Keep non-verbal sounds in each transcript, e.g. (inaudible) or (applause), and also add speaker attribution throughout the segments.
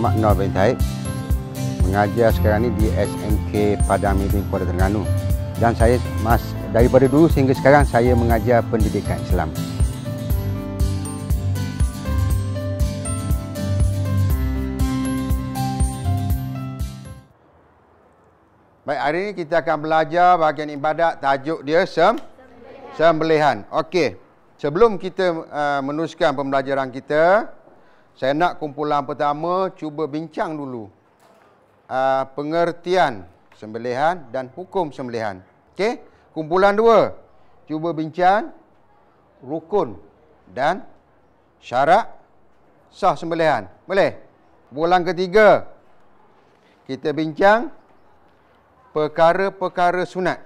Speaker 1: Muhammad Nur bin Taib mengajar sekarang ini di SMK Padang Miring Kuala Terengganu dan saya mas daripada dulu sehingga sekarang saya mengajar pendidikan Islam. Baik, hari ini kita akan belajar bahagian ibadat tajuk dia sem sembelihan. Okey. Sebelum kita uh, meneruskan pembelajaran kita, saya nak kumpulan pertama cuba bincang dulu uh, pengertian sembelihan dan hukum sembelihan. Okey, kumpulan dua cuba bincang rukun dan syarat sah sembelihan. Boleh? Bulan ketiga kita bincang perkara-perkara sunat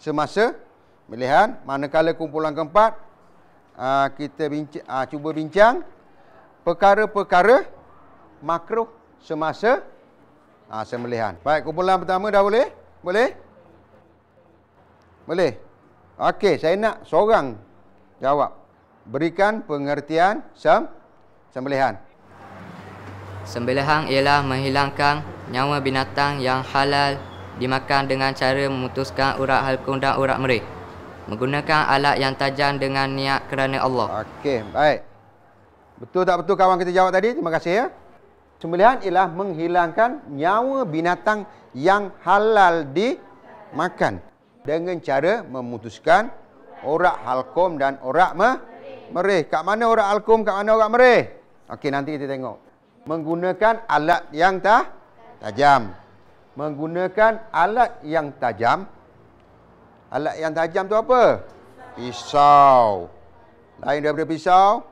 Speaker 1: semasa sembelihan. manakala kumpulan keempat ah, kita bincang, ah, cuba bincang perkara-perkara makruh semasa ha, sembelihan. Baik, kumpulan pertama dah boleh? Boleh? Boleh? Okey, saya nak seorang jawab. Berikan pengertian sem sembelihan. Sembelihan ialah menghilangkan nyawa binatang yang halal dimakan dengan cara memutuskan urat halkum dan urat merih. Menggunakan alat yang tajam dengan niat kerana Allah. Okey, baik. Betul tak betul kawan kita jawab tadi? Terima kasih ya. Sembelihan ialah menghilangkan nyawa binatang yang halal dimakan dengan cara memutuskan orak halkom dan orak me merih. Kat mana orak halkom, kat mana orak merih? Okey, nanti kita tengok. Menggunakan alat yang tah tajam. Menggunakan alat yang tajam. Alat yang tajam tu apa? Pisau. Lain daripada pisau,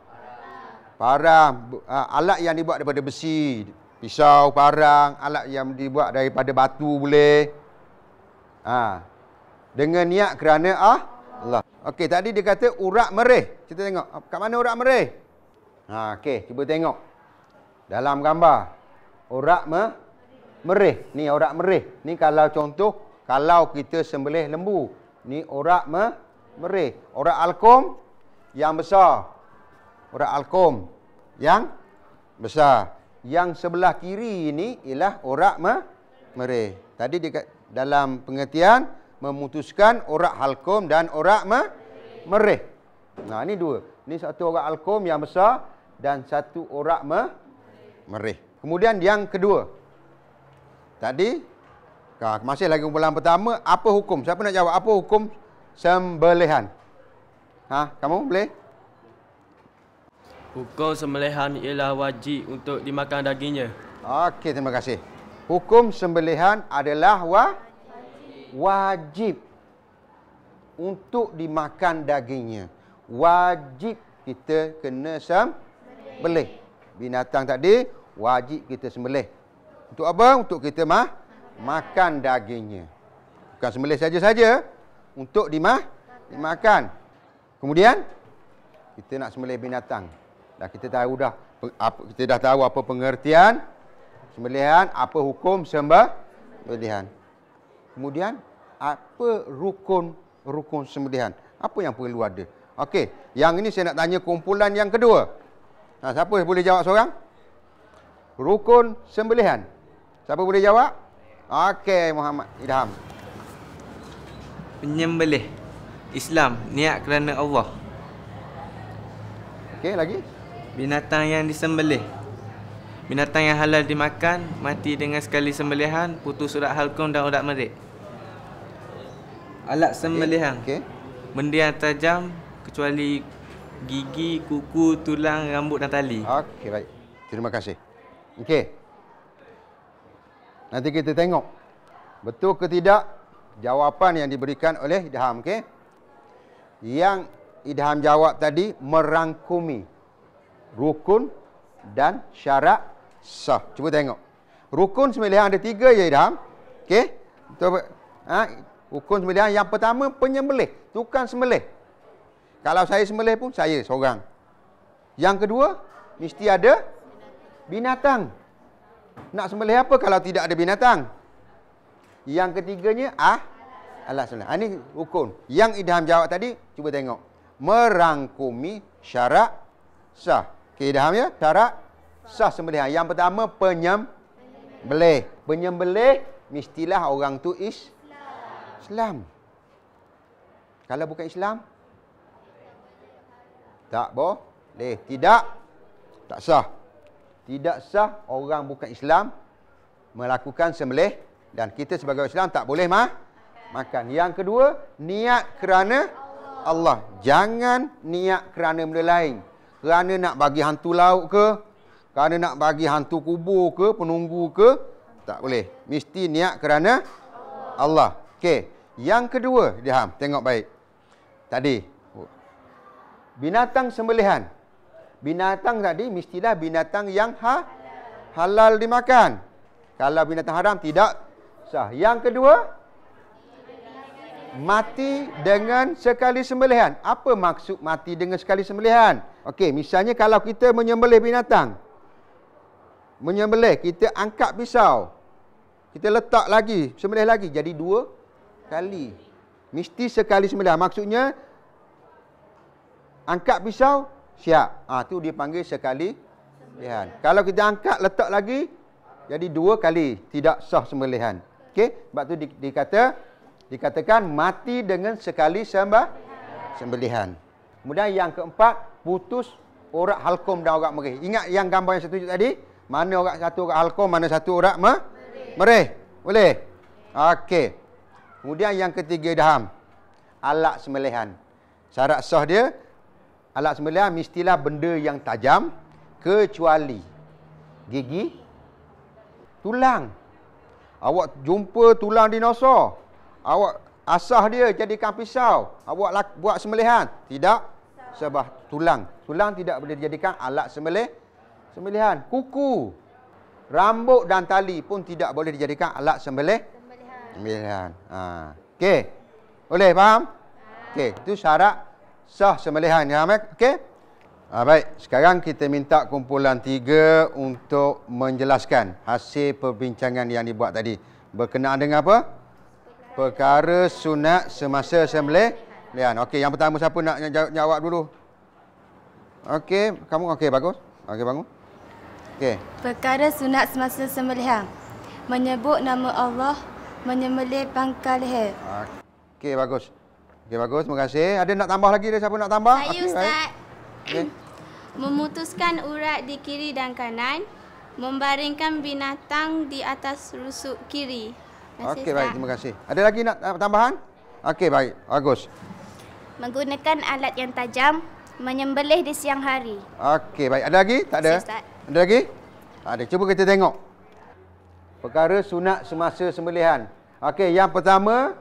Speaker 1: parang, uh, alat yang dibuat daripada besi, pisau, parang, alat yang dibuat daripada batu boleh. Ah. dengan niat kerana ah Allah. Okey, tadi dia kata urat merih. Kita tengok. Ah, kat mana urat merih? Ha, okey, cuba tengok. Dalam gambar. Urat me merih. Ni urat merih. Ni kalau contoh kalau kita sembelih lembu, ni urat me merih. Urat alkom yang besar orang alkom yang besar. Yang sebelah kiri ini ialah orang Merih. Tadi dia dalam pengertian memutuskan orang alkom dan orang Merih. Nah, ini dua. Ini satu orang alkom yang besar dan satu orang Merih. Kemudian yang kedua. Tadi masih lagi kumpulan pertama, apa hukum? Siapa nak jawab apa hukum sembelihan? Ha, kamu boleh? Hukum sembelihan ialah wajib untuk dimakan dagingnya. Okey, terima kasih. Hukum sembelihan adalah wa wajib untuk dimakan dagingnya. Wajib kita kena sembelih. Binatang tadi wajib kita sembelih. Untuk apa? Untuk kita mah makan dagingnya. Bukan sembelih saja-saja. Untuk dimah dimakan. Kemudian kita nak sembelih binatang. Dah kita tahu dah apa kita dah tahu apa pengertian sembelihan, apa hukum sembah sembelihan. Kemudian apa rukun-rukun sembelihan? Apa yang perlu ada? Okey, yang ini saya nak tanya kumpulan yang kedua. Nah, ha, siapa yang boleh jawab seorang? Rukun sembelihan. Siapa boleh jawab? Okey, Muhammad Idham. Penyembelih Islam niat kerana Allah. Okey, lagi? binatang yang disembelih binatang yang halal dimakan mati dengan sekali sembelihan putus urat halkum dan urat merik alat sembelihan okey benda yang tajam kecuali gigi kuku tulang rambut dan tali okey baik terima kasih okey nanti kita tengok betul ke tidak jawapan yang diberikan oleh idham okey yang idham jawab tadi merangkumi rukun dan syarat sah. Cuba tengok. Rukun sembelihan ada tiga je ya, Idham. Okey. Tu ha? rukun sembelihan yang pertama penyembelih, tukang sembelih. Kalau saya sembelih pun saya seorang. Yang kedua mesti ada binatang. Nak sembelih apa kalau tidak ada binatang? Yang ketiganya ah alat sembelih. Ha, ini rukun. Yang Idham jawab tadi cuba tengok. Merangkumi syarat sah. Okey, dah faham ya? Syarat sah sembelihan. Ha, yang pertama, penyembelih. Penyembelih, mestilah orang tu is? Islam. Kalau bukan Islam? Tak boleh. Tidak? Tak sah. Tidak sah orang bukan Islam melakukan sembelih. Dan kita sebagai Islam tak boleh mah? makan. Yang kedua, niat kerana Allah. Jangan niat kerana benda lain. Kerana nak bagi hantu laut ke? Kerana nak bagi hantu kubur ke? Penunggu ke? Tak boleh. Mesti niat kerana Allah. Okey. Yang kedua, Diham. Tengok baik. Tadi. Binatang sembelihan. Binatang tadi mestilah binatang yang ha halal dimakan. Kalau binatang haram tidak sah. Yang kedua, mati dengan sekali sembelihan. Apa maksud mati dengan sekali sembelihan? Okey, misalnya kalau kita menyembelih binatang. Menyembelih, kita angkat pisau. Kita letak lagi, sembelih lagi. Jadi dua kali. Mesti sekali sembelihan. Maksudnya, angkat pisau, siap. Ah ha, tu dia panggil sekali sembelihan. Kalau kita angkat, letak lagi, jadi dua kali. Tidak sah sembelihan. Okey, sebab tu dikata... kata dikatakan mati dengan sekali sembah sembelihan. Kemudian yang keempat, putus orang halkom dan orang merih. Ingat yang gambar yang saya tunjuk tadi? Mana orang satu orang halkom, mana satu orang merih. merih. Boleh? Okey. Kemudian yang ketiga daham. Alat sembelihan. Syarat sah dia, alat sembelihan mestilah benda yang tajam kecuali gigi tulang. Awak jumpa tulang dinosaur. Awak asah dia jadikan pisau. Awak lak, buat semelihan. Tidak. Sebab tulang. Tulang tidak boleh dijadikan alat semelih. Semelihan. Kuku. Rambut dan tali pun tidak boleh dijadikan alat semelih. Semelihan. Ha. Okey. Boleh faham? Ah. Okey. Itu syarat sah semelihan. Okey. Ha, baik, sekarang kita minta kumpulan tiga untuk menjelaskan hasil perbincangan yang dibuat tadi. Berkenaan dengan apa? Perkara sunat semasa sembelih. Lian. Okey, yang pertama siapa nak jawab dulu? Okey, kamu okey bagus. Okey, bangun. Okey. Perkara sunat semasa sembelihan. Menyebut nama Allah, menyembelih pangkal he. Okey, bagus. Okey, bagus. Terima kasih. Ada nak tambah lagi ada siapa nak tambah? Hai, okay, Ustaz. Okay. (clears throat) Memutuskan urat di kiri dan kanan. Membaringkan binatang di atas rusuk kiri.
Speaker 2: Okey baik, terima
Speaker 1: kasih. Ada lagi nak tambahan? Okey baik, bagus. Menggunakan alat yang tajam menyembelih di siang hari. Okey baik, ada lagi? Tak ada. Masih, ada lagi? Tak ada. Cuba kita tengok. Perkara sunat semasa sembelihan. Okey, yang pertama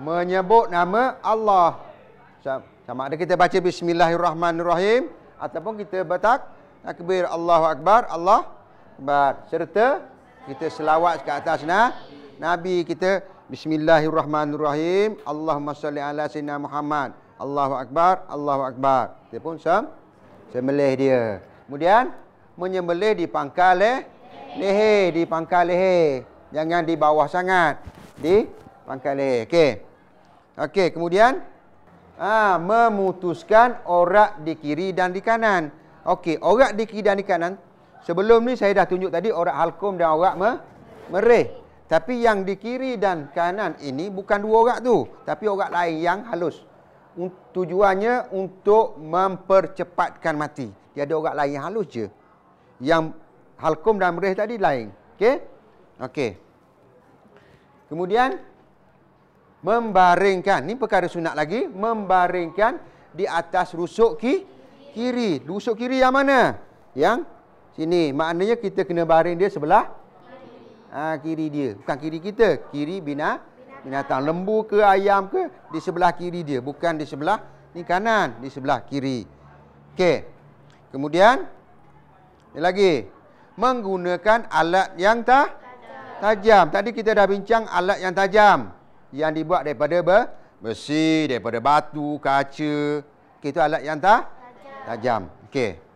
Speaker 1: menyebut nama Allah. Sama ada kita baca bismillahirrahmanirrahim ataupun kita bertak takbir Allahu akbar, Allah akbar serta kita selawat ke atas na nabi kita bismillahirrahmanirrahim Allahumma salli ala sayyidina Muhammad Allahu akbar Allahu akbar dia pun sem sembelih dia kemudian menyembelih di pangkal leh leher di pangkal leher jangan di bawah sangat di pangkal leher okey okey kemudian Ah, memutuskan orak di kiri dan di kanan. Okey, Orak di kiri dan di kanan Sebelum ni saya dah tunjuk tadi orang halkum dan orang me mereh. Tapi yang di kiri dan kanan ini bukan dua orang tu, tapi orang lain yang halus. Tujuannya untuk mempercepatkan mati. Dia ada orang lain yang halus je. Yang halkum dan mereh tadi lain. Okey. Okey. Kemudian membaringkan. Ini perkara sunat lagi, membaringkan di atas rusuk ki kiri. Rusuk kiri yang mana? Yang sini. Maknanya kita kena baring dia sebelah kiri. Ha, kiri dia. Bukan kiri kita, kiri bina binatang lembu ke ayam ke di sebelah kiri dia, bukan di sebelah ni kanan, di sebelah kiri. Okey. Kemudian ni lagi menggunakan alat yang ta tajam. Tadi kita dah bincang alat yang tajam yang dibuat daripada ber besi, daripada batu, kaca. Okey, itu alat yang ta tajam. tajam. Okey.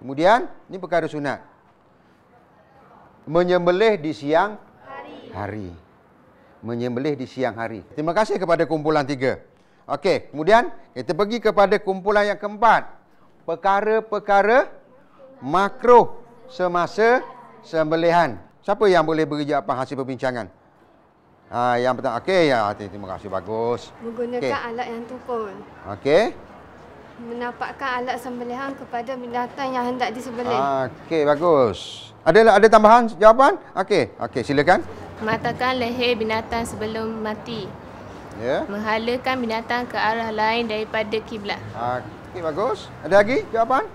Speaker 1: Kemudian ini perkara sunat. Menyembelih di siang hari. hari. Menyembelih di siang hari. Terima kasih kepada kumpulan tiga. Okey, kemudian kita pergi kepada kumpulan yang keempat. Perkara-perkara makro semasa sembelihan. Siapa yang boleh beri jawapan hasil perbincangan? Ah, yang pertama. Okey, ya. Terima kasih. Bagus. Menggunakan okay. alat yang tu Okey menapakkan alat sembelihan kepada binatang yang hendak disembelih. Okey, bagus. Ada ada tambahan jawapan? Okey, okey, silakan. Matakan leher binatang sebelum mati. Ya. Yeah. Menghalakan binatang ke arah lain daripada kiblat. Okey, bagus. Ada lagi jawapan?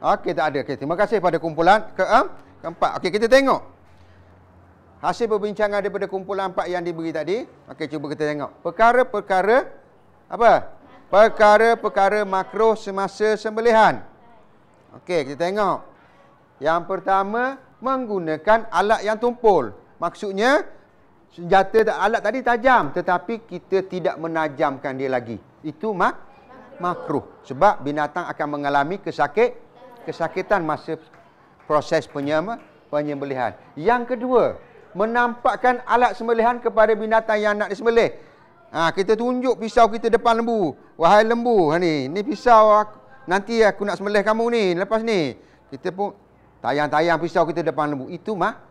Speaker 1: Okey, tak ada. Okey, terima kasih pada kumpulan ke keempat. Okey, kita tengok. Hasil perbincangan daripada kumpulan empat yang diberi tadi. Okey, cuba kita tengok. Perkara-perkara apa? perkara-perkara makro semasa sembelihan. Okey, kita tengok. Yang pertama, menggunakan alat yang tumpul. Maksudnya, senjata alat tadi tajam. Tetapi kita tidak menajamkan dia lagi. Itu mak makro. Sebab binatang akan mengalami kesakit, kesakitan masa proses penyama penyembelihan. Yang kedua, menampakkan alat sembelihan kepada binatang yang nak disembelih. Ha, kita tunjuk pisau kita depan lembu. Wahai lembu, ha, ni, ni pisau aku, nanti aku nak semelih kamu ni. Lepas ni, kita pun tayang-tayang pisau kita depan lembu. Itu mah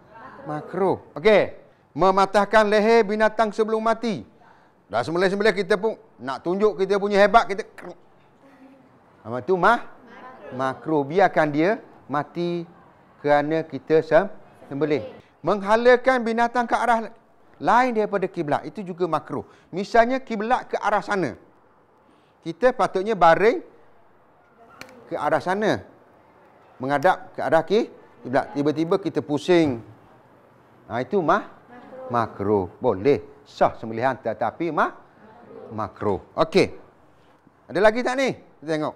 Speaker 1: makro. Okey. Mematahkan leher binatang sebelum mati. Dah semelih-semelih kita pun nak tunjuk kita punya hebat. Kita... Ha, itu mah makro. Biarkan dia mati kerana kita sem sembelih. Menghalakan binatang ke arah lain daripada kiblat itu juga makruh misalnya kiblat ke arah sana kita patutnya baring ke arah sana menghadap ke arah kiblat tiba-tiba kita pusing nah ha, itu mah makruh boleh sah sembelihan tetapi mah makruh okey ada lagi tak ni kita tengok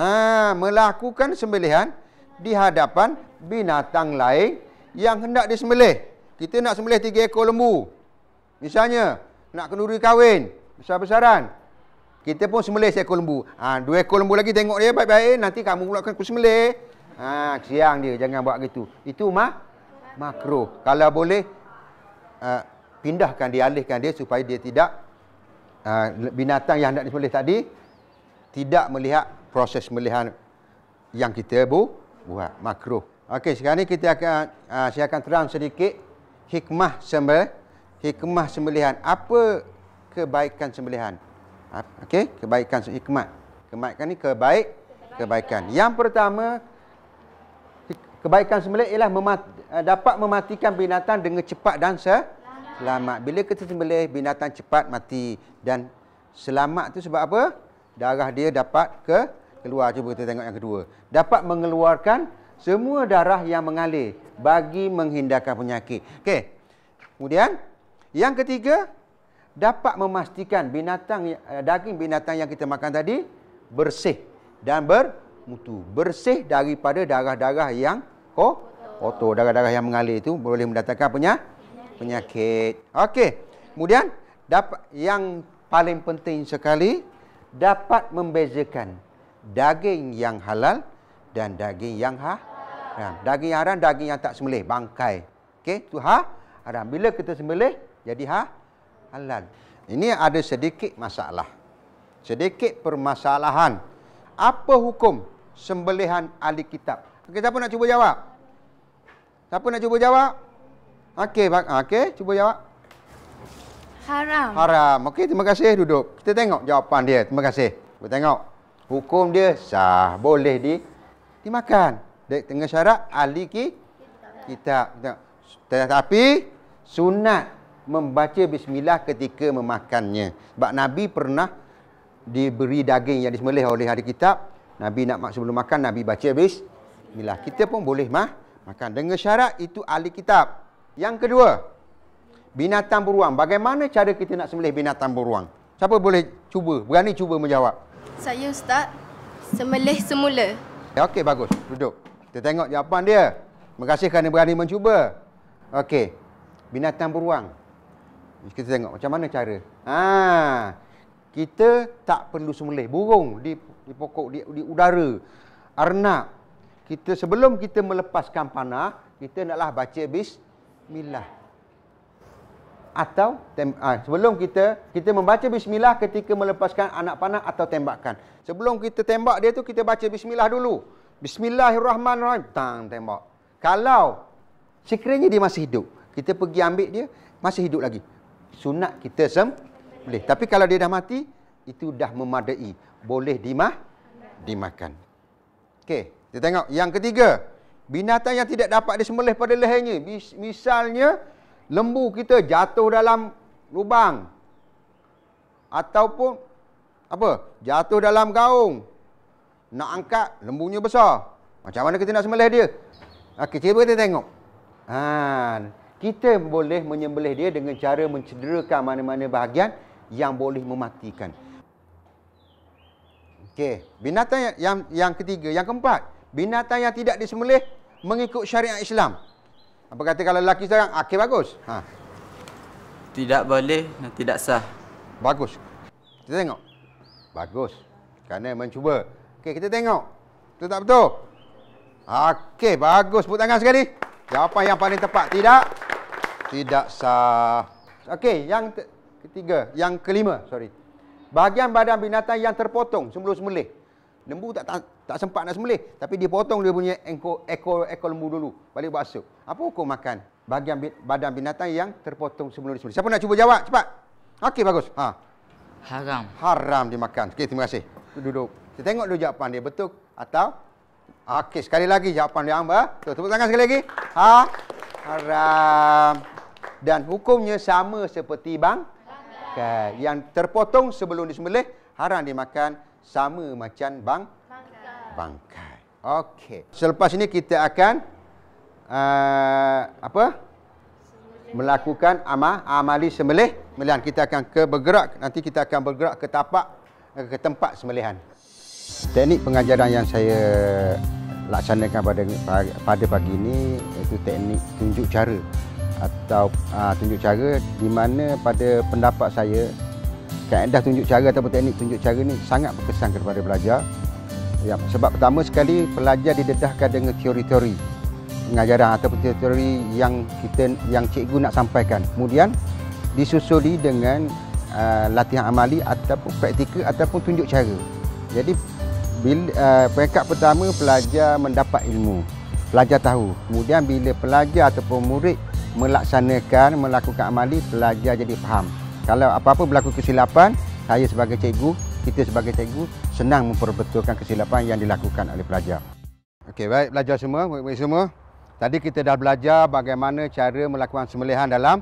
Speaker 1: ha melakukan sembelihan di hadapan binatang lain yang hendak disembelih kita nak sembelih tiga ekor lembu. Misalnya, nak kenduri kahwin. Besar-besaran. Kita pun sembelih seekor lembu. Ha, dua ekor lembu lagi tengok dia baik-baik. Nanti kamu pula akan kusembelih. Ha, siang dia, jangan buat gitu. Itu mah? makro. Kalau boleh, uh, pindahkan dia, alihkan dia supaya dia tidak uh, binatang yang nak disembelih tadi tidak melihat proses melihat yang kita bu, buat makro. Okey, sekarang ni kita akan uh, saya akan terang sedikit hikmah sembel, hikmah sembelihan apa kebaikan sembelihan ha, okey kebaikan hikmah. kebaikan ni kebaik kebaikan yang pertama kebaikan sembelih ialah memat, eh, dapat mematikan binatang dengan cepat dan selamat bila kita sembelih binatang cepat mati dan selamat tu sebab apa darah dia dapat ke keluar cuba kita tengok yang kedua dapat mengeluarkan semua darah yang mengalir bagi menghindarkan penyakit. Okey. Kemudian yang ketiga dapat memastikan binatang eh, daging binatang yang kita makan tadi bersih dan bermutu. Bersih daripada darah-darah yang oh, kotor, darah-darah yang mengalir itu boleh mendatangkan penyakit. Okey. Kemudian dapat yang paling penting sekali dapat membezakan daging yang halal dan daging yang ha? haram. Daging yang haram, daging yang tak sembelih, bangkai. Okey, tu ha? haram. Bila kita sembelih, jadi ha? halal. Ini ada sedikit masalah. Sedikit permasalahan. Apa hukum sembelihan ahli kitab? Okey, siapa nak cuba jawab? Siapa nak cuba jawab? Okey, bak- okey, cuba jawab. Haram. Haram. Okey, terima kasih duduk. Kita tengok jawapan dia. Terima kasih. Kita tengok. Hukum dia sah. Boleh di dimakan dengan syarat ahli ki kitab. Tetapi sunat membaca bismillah ketika memakannya. Sebab Nabi pernah diberi daging yang disembelih oleh ahli kitab, Nabi nak mak sebelum makan Nabi baca bismillah. Kita pun boleh mah makan dengan syarat itu ahli kitab. Yang kedua, binatang beruang. Bagaimana cara kita nak sembelih binatang beruang? Siapa boleh cuba? Berani cuba menjawab? Saya ustaz, sembelih semula. Okey, eh, okey bagus. Duduk. Kita tengok jawapan dia. Terima kasih kerana berani mencuba. Okey. Binatang beruang. Kita tengok macam mana cara. Ha. Kita tak perlu semulih burung di di pokok di, di udara. Arnab. Kita sebelum kita melepaskan panah, kita naklah baca bismillah atau tem ha, sebelum kita kita membaca bismillah ketika melepaskan anak panah atau tembakan. Sebelum kita tembak dia tu kita baca bismillah dulu. Bismillahirrahmanirrahim. Tang tembak. Kalau sekiranya dia masih hidup, kita pergi ambil dia masih hidup lagi. Sunat kita sem boleh. Tapi kalau dia dah mati, itu dah memadai. Boleh dimah dimakan. Okey, kita tengok yang ketiga. Binatang yang tidak dapat disembelih pada lehernya. misalnya, lembu kita jatuh dalam lubang ataupun apa jatuh dalam gaung nak angkat lembunya besar macam mana kita nak sembelih dia okey ah, cuba kita tengok ha kita boleh menyembelih dia dengan cara mencederakan mana-mana bahagian yang boleh mematikan okey binatang yang yang ketiga yang keempat binatang yang tidak disembelih mengikut syariat Islam apa kata kalau lelaki sekarang? Akhir bagus. Ha. Tidak boleh dan tidak sah. Bagus. Kita tengok. Bagus. Kerana mencuba. Okey, kita tengok. Betul tak betul? Okey, bagus. Put tangan sekali. Jawapan yang paling tepat. Tidak. Tidak sah. Okey, yang ketiga. Yang kelima, sorry. Bahagian badan binatang yang terpotong sembelih-sembelih. Lembu tak, tak tak sempat nak sembelih tapi dia potong dia punya ekor ekor, ekor lembu dulu balik basuh. Apa hukum makan bahagian badan binatang yang terpotong sebelum disembelih? Siapa nak cuba jawab cepat? Okey bagus. Ha. Haram. Haram dimakan. Okey terima kasih. Duduk. Kita tengok dulu jawapan dia betul atau Okey sekali lagi jawapan dia hamba. Tu tepuk tangan sekali lagi. Ha. Haram. Dan hukumnya sama seperti bang. Yang terpotong sebelum disembelih haram dimakan sama macam bang bangkai. Okey. Selepas ini kita akan uh, apa? melakukan amal amali semelih melihan kita akan ke bergerak nanti kita akan bergerak ke tapak eh, ke tempat semelihan. teknik pengajaran yang saya laksanakan pada pada pagi ini iaitu teknik tunjuk cara atau uh, tunjuk cara di mana pada pendapat saya kaedah tunjuk cara ataupun teknik tunjuk cara ni sangat berkesan kepada pelajar. Ya, sebab pertama sekali pelajar didedahkan dengan teori-teori pengajaran ataupun teori-teori yang kita yang cikgu nak sampaikan. Kemudian disusuli dengan uh, latihan amali ataupun praktikal ataupun tunjuk cara. Jadi bila uh, peringkat pertama pelajar mendapat ilmu, pelajar tahu. Kemudian bila pelajar ataupun murid melaksanakan melakukan amali, pelajar jadi faham kalau apa-apa berlaku kesilapan, saya sebagai cikgu, kita sebagai cikgu senang memperbetulkan kesilapan yang dilakukan oleh pelajar. Okey, baik pelajar semua, baik semua. Tadi kita dah belajar bagaimana cara melakukan sembelihan dalam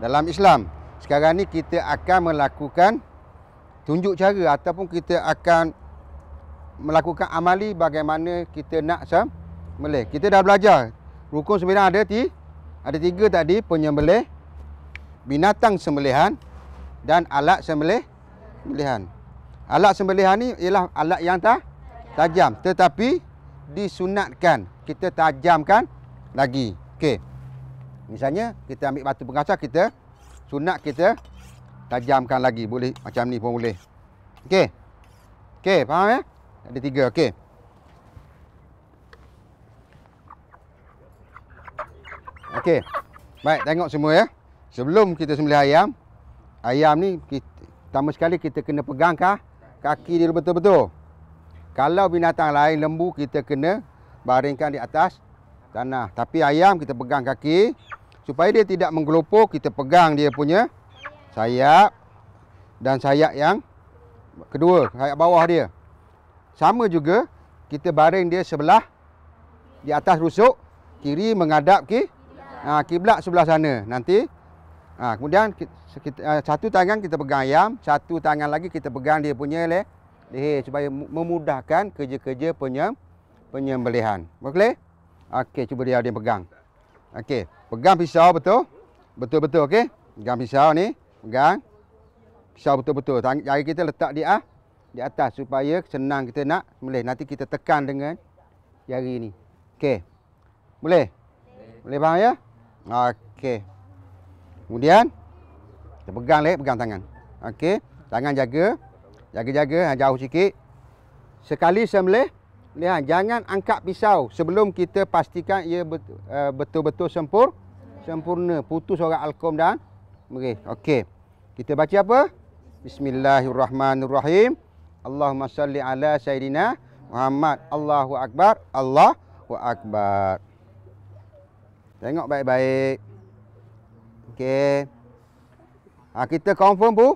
Speaker 1: dalam Islam. Sekarang ni kita akan melakukan tunjuk cara ataupun kita akan melakukan amali bagaimana kita nak sembelih. Kita dah belajar rukun sembilan ada ti ada tiga tadi penyembelih binatang sembelihan dan alat sembelih sembelihan. Alat sembelihan ni ialah alat yang tak tajam tetapi disunatkan. Kita tajamkan lagi. Okey. Misalnya kita ambil batu pengasah kita sunat kita tajamkan lagi boleh macam ni pun boleh. Okey. Okey, faham ya? Ada tiga, okey. Okey. Baik, tengok semua ya. Eh? Sebelum kita sembelih ayam, ayam ni kita, pertama sekali kita kena pegang kah, kaki dia betul-betul. Kalau binatang lain lembu kita kena baringkan di atas tanah. Tapi ayam kita pegang kaki supaya dia tidak menggelopok kita pegang dia punya sayap dan sayap yang kedua, sayap bawah dia. Sama juga kita baring dia sebelah di atas rusuk kiri menghadap ke ha, ah, kiblat sebelah sana. Nanti Ha, kemudian ah, satu tangan kita pegang ayam, satu tangan lagi kita pegang dia punya leh, leher supaya memudahkan kerja-kerja penyem, penyembelihan. Boleh? Okey, cuba dia dia pegang. Okey, pegang pisau betul? Betul-betul okey. Pegang pisau ni, pegang. Pisau betul-betul. Jari kita letak dia ah di atas supaya senang kita nak boleh. Nanti kita tekan dengan jari ni. Okey. Boleh? Boleh bang ya? Okey. Kemudian kita pegang leh, pegang tangan. Okey, tangan jaga. Jaga-jaga ha, jauh sikit. Sekali sembelih, lihat jangan angkat pisau sebelum kita pastikan ia eh, betul-betul sempur, sempurna. Putus orang alkom dan merih. Okey. Kita baca apa? Bismillahirrahmanirrahim. Allahumma salli ala sayyidina Muhammad. Allahu akbar. Allahu akbar. Tengok baik-baik. Okey. Ha, kita confirm bu.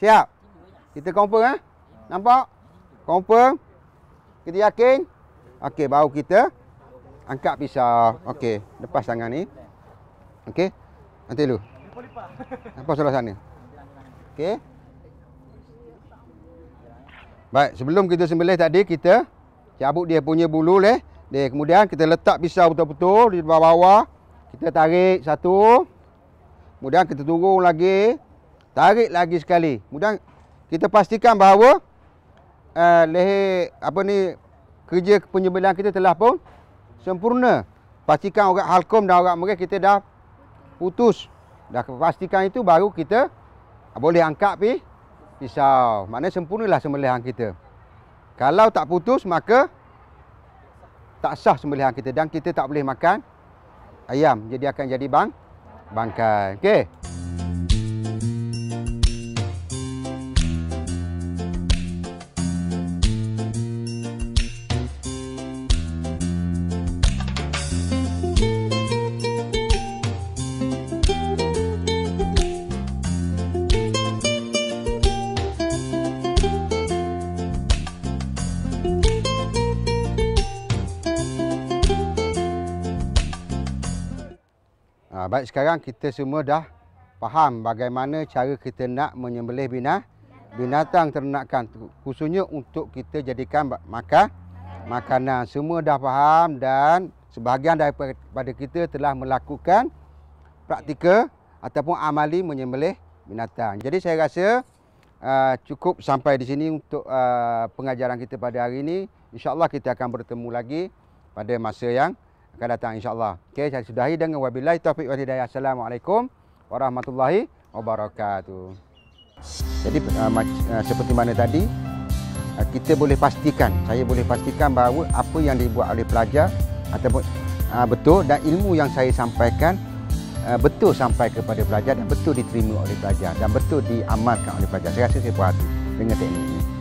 Speaker 1: Siap. Kita confirm eh. Nampak? Confirm. Kita yakin. Okey, baru kita angkat pisau. Okey, lepas tangan ni. Okey. Nanti lu. Nampak sebelah sana. Okey. Baik, sebelum kita sembelih tadi kita cabut dia punya bulu leh. Dia kemudian kita letak pisau betul-betul di bawah-bawah. Kita tarik satu. Kemudian kita turun lagi. Tarik lagi sekali. Kemudian kita pastikan bahawa uh, leher apa ni kerja penyembelian kita telah pun sempurna. Pastikan orang halkom dan orang mereka kita dah putus. Dah pastikan itu baru kita boleh angkat pi pisau. Maknanya sempurnalah sembelihan kita. Kalau tak putus maka tak sah sembelihan kita dan kita tak boleh makan ayam. Jadi akan jadi bang bangkai. Okey. baik sekarang kita semua dah faham bagaimana cara kita nak menyembelih binah binatang ternakan khususnya untuk kita jadikan makan makanan semua dah faham dan sebahagian daripada kita telah melakukan praktika ataupun amali menyembelih binatang. Jadi saya rasa uh, cukup sampai di sini untuk uh, pengajaran kita pada hari ini. Insya-Allah kita akan bertemu lagi pada masa yang akan datang insyaAllah. Okey, saya sudahi dengan wabillahi taufiq wa hidayah. Assalamualaikum warahmatullahi wabarakatuh. Jadi uh, uh, seperti mana tadi, uh, kita boleh pastikan, saya boleh pastikan bahawa apa yang dibuat oleh pelajar ataupun uh, betul dan ilmu yang saya sampaikan uh, betul sampai kepada pelajar dan betul diterima oleh pelajar dan betul diamalkan oleh pelajar. Saya rasa saya puas hati dengan teknik ini.